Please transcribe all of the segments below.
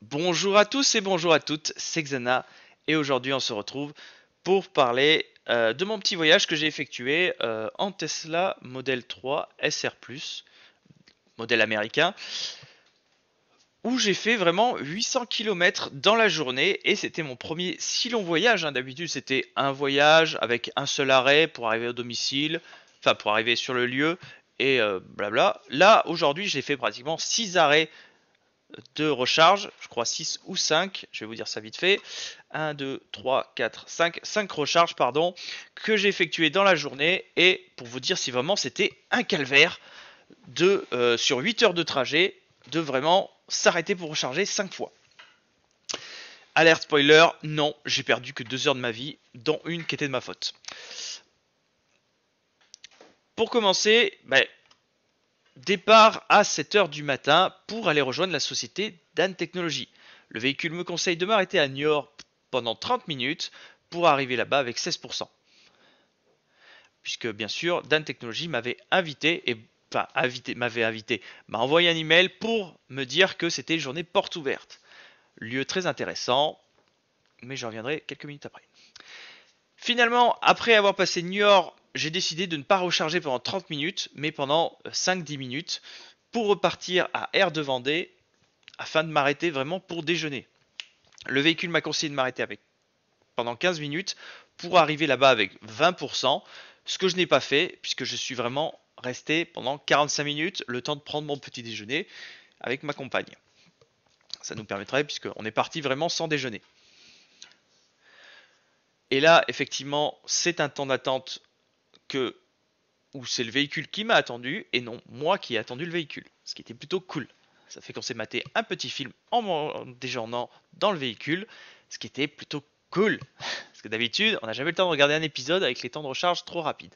Bonjour à tous et bonjour à toutes, c'est Xana et aujourd'hui on se retrouve pour parler euh, de mon petit voyage que j'ai effectué euh, en Tesla Model 3 SR+, modèle américain, où j'ai fait vraiment 800 km dans la journée et c'était mon premier si long voyage. Hein. D'habitude c'était un voyage avec un seul arrêt pour arriver au domicile, enfin pour arriver sur le lieu et euh, blabla. Là aujourd'hui j'ai fait pratiquement 6 arrêts de recharge, je crois 6 ou 5, je vais vous dire ça vite fait. 1, 2, 3, 4, 5, 5 recharges, pardon, que j'ai effectuées dans la journée. Et pour vous dire si vraiment c'était un calvaire de, euh, sur 8 heures de trajet, de vraiment s'arrêter pour recharger 5 fois. Alerte spoiler, non, j'ai perdu que 2 heures de ma vie, dont une qui était de ma faute. Pour commencer, bah, Départ à 7h du matin pour aller rejoindre la société Dan Technology Le véhicule me conseille de m'arrêter à Niort pendant 30 minutes pour arriver là-bas avec 16%. Puisque bien sûr, Dan Technology m'avait invité et enfin invité, m'avait invité, m'a envoyé un email pour me dire que c'était journée porte ouverte. Lieu très intéressant, mais j'en reviendrai quelques minutes après. Finalement, après avoir passé New York j'ai décidé de ne pas recharger pendant 30 minutes, mais pendant 5-10 euh, minutes, pour repartir à r de Vendée, afin de m'arrêter vraiment pour déjeuner. Le véhicule m'a conseillé de m'arrêter avec pendant 15 minutes pour arriver là-bas avec 20%, ce que je n'ai pas fait, puisque je suis vraiment resté pendant 45 minutes, le temps de prendre mon petit déjeuner avec ma compagne. Ça nous permettrait, puisqu'on est parti vraiment sans déjeuner. Et là, effectivement, c'est un temps d'attente que où c'est le véhicule qui m'a attendu et non moi qui ai attendu le véhicule, ce qui était plutôt cool. Ça fait qu'on s'est maté un petit film en déjournant dans le véhicule, ce qui était plutôt cool. Parce que d'habitude, on n'a jamais le temps de regarder un épisode avec les temps de recharge trop rapides.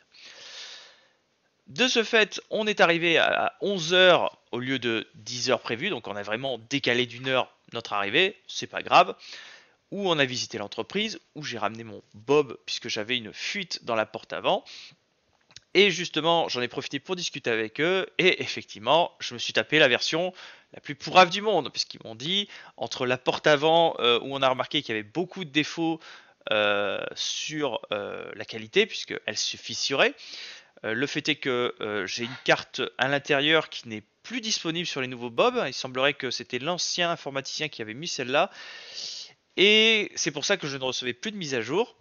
De ce fait, on est arrivé à 11h au lieu de 10h prévu, donc on a vraiment décalé d'une heure notre arrivée, c'est pas grave. Où on a visité l'entreprise, où j'ai ramené mon Bob puisque j'avais une fuite dans la porte avant. Et justement, j'en ai profité pour discuter avec eux. Et effectivement, je me suis tapé la version la plus pourrave du monde, puisqu'ils m'ont dit, entre la porte avant, euh, où on a remarqué qu'il y avait beaucoup de défauts euh, sur euh, la qualité, puisqu'elle fissurait, le fait est que j'ai une carte à l'intérieur qui n'est plus disponible sur les nouveaux Bob. Il semblerait que c'était l'ancien informaticien qui avait mis celle-là. Et c'est pour ça que je ne recevais plus de mise à jour.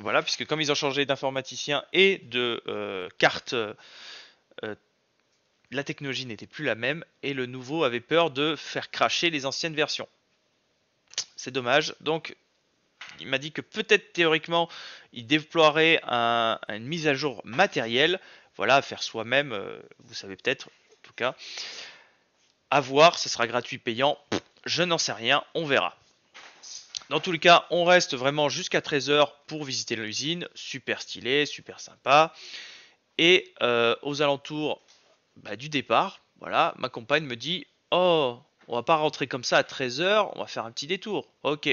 Voilà, puisque comme ils ont changé d'informaticien et de euh, carte, euh, la technologie n'était plus la même et le nouveau avait peur de faire cracher les anciennes versions. C'est dommage. Donc, il m'a dit que peut-être théoriquement, il déploierait une mise à jour matérielle. Voilà, à faire soi-même, euh, vous savez peut-être, en tout cas. À voir, ce sera gratuit, payant, je n'en sais rien, on verra. Dans tous les cas, on reste vraiment jusqu'à 13h pour visiter l'usine. Super stylé, super sympa. Et euh, aux alentours bah, du départ, voilà, ma compagne me dit Oh, on va pas rentrer comme ça à 13h, on va faire un petit détour. Ok.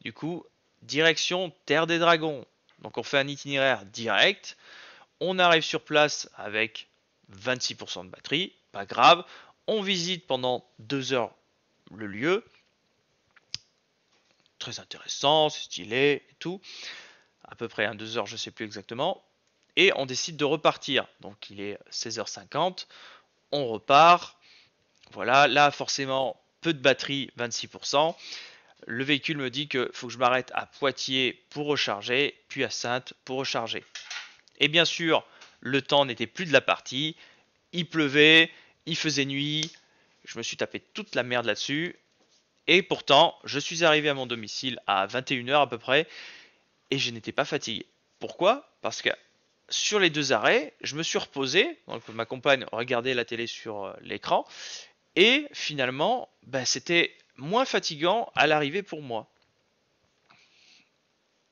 Du coup, direction Terre des Dragons. Donc on fait un itinéraire direct. On arrive sur place avec 26% de batterie, pas grave. On visite pendant 2 heures le lieu très intéressant, c'est stylé et tout. À peu près à deux heures, je ne sais plus exactement. Et on décide de repartir. Donc il est 16h50, on repart. Voilà, là forcément, peu de batterie, 26%. Le véhicule me dit que faut que je m'arrête à Poitiers pour recharger, puis à Sainte pour recharger. Et bien sûr, le temps n'était plus de la partie. Il pleuvait, il faisait nuit. Je me suis tapé toute la merde là-dessus. Et pourtant, je suis arrivé à mon domicile à 21h à peu près et je n'étais pas fatigué. Pourquoi Parce que sur les deux arrêts, je me suis reposé, donc ma compagne regardait la télé sur euh, l'écran et finalement, ben, c'était moins fatigant à l'arrivée pour moi.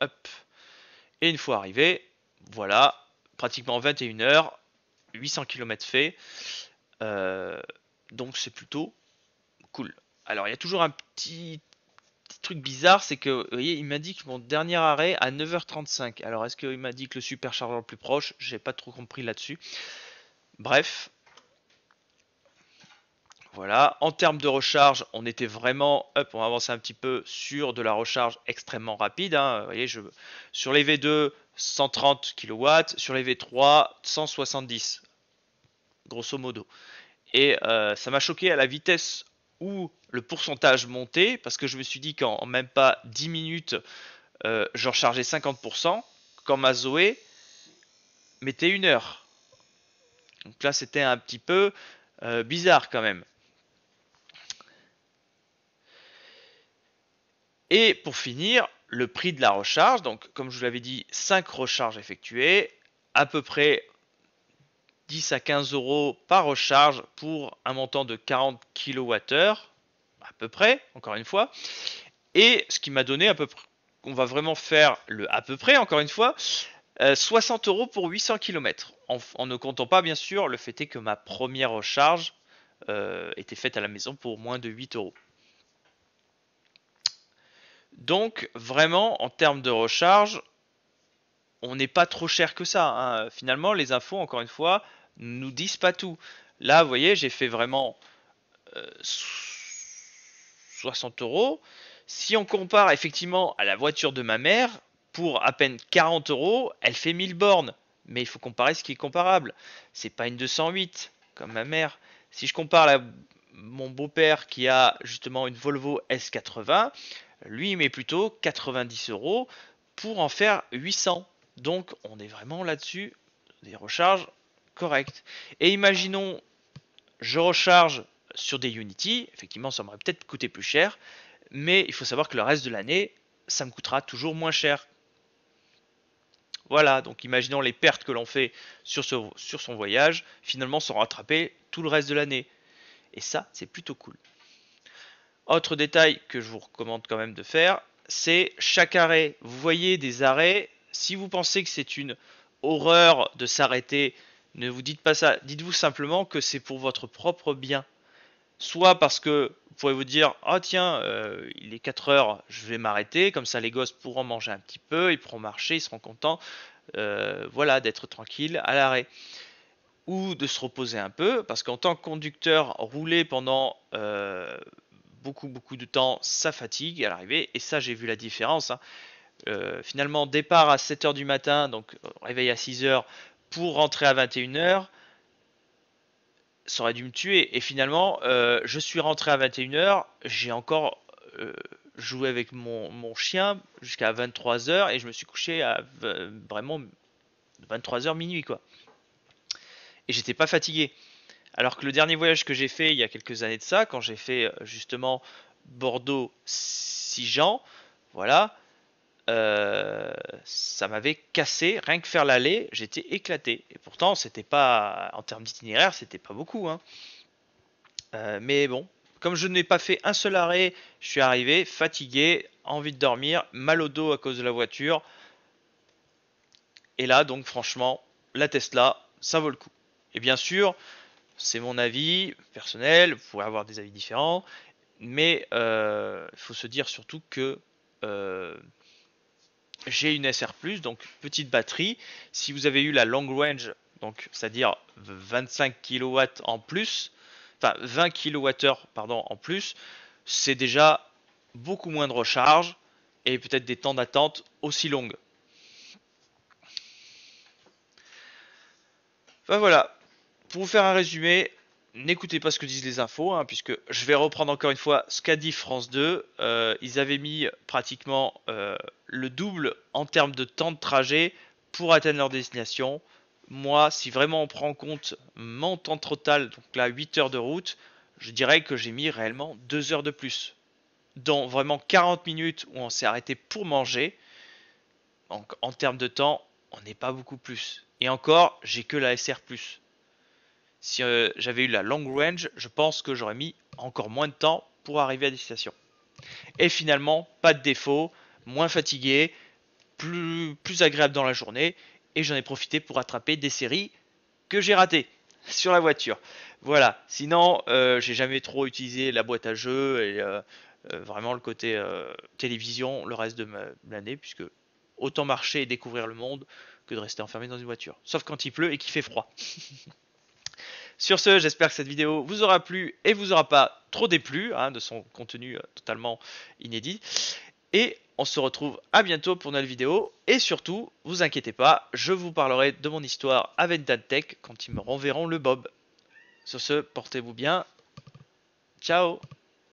Hop. Et une fois arrivé, voilà, pratiquement 21h, 800 km fait. donc c'est plutôt cool. Alors il y a toujours un petit, truc bizarre, c'est que, vous voyez, il que mon dernier arrêt à 9h35. Alors est-ce qu'il m'a dit que le superchargeur le plus proche J'ai pas trop compris là-dessus. Bref. Voilà, en termes de recharge, on était vraiment, hop, on avancer un petit peu sur de la recharge extrêmement rapide. Hein. Vous voyez, je, sur les V2, 130 kW, sur les V3, 170, grosso modo. Et euh, ça m'a choqué à la vitesse où le pourcentage montait, parce que je me suis dit qu'en même pas 10 minutes, euh, j'en chargeais 50%, quand ma Zoé mettait une heure. Donc là, c'était un petit peu euh, bizarre quand même. Et pour finir, le prix de la recharge. Donc, comme je vous l'avais dit, 5 recharges effectuées, à peu près à 15 euros par recharge pour un montant de 40 kWh, à peu près, encore une fois. Et ce qui m'a donné à peu près, on va vraiment faire le à peu près, encore une fois, 60 euh, euros pour 800 km. En, ne comptant pas, bien sûr, le fait est que ma première recharge euh, était faite à la maison pour moins de 8 euros. Donc, vraiment, en termes de recharge, on n'est pas trop cher que ça. Hein. Finalement, les infos, encore une fois, nous disent pas tout. Là, vous voyez, j'ai fait vraiment 60 euh, euros. Si on compare effectivement à la voiture de ma mère, pour à peine 40 euros, elle fait 1000 bornes. Mais il faut comparer ce qui est comparable. C'est pas une 208 comme ma mère. Si je compare à mon beau-père qui a justement une Volvo S80, lui il met plutôt 90 euros pour en faire 800. Donc on est vraiment là-dessus des recharges correct. Et imaginons, je recharge sur des Unity, effectivement ça m'aurait peut-être coûté plus cher, mais il faut savoir que le reste de l'année, ça me coûtera toujours moins cher. Voilà, donc imaginons les pertes que l'on fait sur, son voyage, finalement sont rattraper tout le reste de l'année. Et ça, c'est plutôt cool. Autre détail que je vous recommande quand même de faire, c'est chaque arrêt. Vous voyez des arrêts, si vous pensez que c'est une horreur de s'arrêter ne vous dites pas ça. Dites-vous simplement que c'est pour votre propre bien. Soit parce que vous pouvez vous dire Ah, tiens, euh, il est 4 heures, je vais m'arrêter. Comme ça, les gosses pourront manger un petit peu, ils pourront marcher, ils seront contents. Euh, voilà, d'être tranquille à l'arrêt. Ou de se reposer un peu, parce qu'en tant que conducteur, rouler pendant euh, beaucoup, beaucoup de temps, ça fatigue à l'arrivée. Et ça, j'ai vu la différence. Hein. finalement, départ à 7h du matin, donc réveil à 6h, pour rentrer à 21h, ça aurait dû me tuer. Et finalement, euh, je suis rentré à 21h, j'ai encore euh, joué avec mon, chien jusqu'à 23h et je me suis couché à vraiment 23h minuit quoi. Et j'étais pas fatigué. Alors que le dernier voyage que j'ai fait il y a quelques années de ça, quand j'ai fait euh, justement bordeaux Sigean, voilà, euh, ça m'avait cassé. Rien que faire l'aller, j'étais éclaté. Et pourtant, c'était pas en termes d'itinéraire, c'était pas beaucoup. Hein. Euh, mais bon, comme je n'ai pas fait un seul arrêt, je suis arrivé fatigué, envie de dormir, mal au dos à cause de la voiture. Et là, donc franchement, la Tesla, ça vaut le coup. Et bien sûr, c'est mon avis personnel, vous pourrez avoir des avis différents, mais euh, il faut se dire surtout que j'ai une SR+, donc petite batterie. Si vous avez eu la long range, donc c'est-à-dire 25 kW en plus, enfin 20 kWh pardon en plus, c'est déjà beaucoup moins de recharge et peut-être des temps d'attente aussi longs. Enfin voilà, pour vous faire un résumé, n'écoutez pas ce que disent les infos, hein, puisque je vais reprendre encore une fois ce qu'a dit France 2. Euh, ils avaient mis pratiquement euh, le double en termes de temps de trajet pour atteindre leur destination. Moi, si vraiment on prend en compte mon temps total, donc là 8 heures de route, je dirais que j'ai mis réellement 2 heures de plus. Dans vraiment 40 minutes où on s'est arrêté pour manger. Donc en termes de temps, on n'est pas beaucoup plus. Et encore, j'ai que la SR. Si euh, j'avais eu la long range, je pense que j'aurais mis encore moins de temps pour arriver à destination. Et finalement, pas de défaut, moins fatigué, plus, plus agréable dans la journée, et j'en ai profité pour attraper des séries que j'ai ratées sur la voiture. Voilà, sinon, euh, j'ai jamais trop utilisé la boîte à jeux et euh, vraiment le côté télévision le reste de l'année, puisque autant marcher et découvrir le monde que de rester enfermé dans une voiture. Sauf quand il pleut et qu'il fait froid. Sur ce, j'espère que cette vidéo vous aura plu et vous aura pas trop déplu hein, de son contenu euh, totalement inédit. Et on se retrouve à bientôt pour une nouvelle vidéo. Et surtout, vous inquiétez pas, je vous parlerai de mon histoire avec Dantec quand ils me renverront le Bob. Sur ce, portez-vous bien. Ciao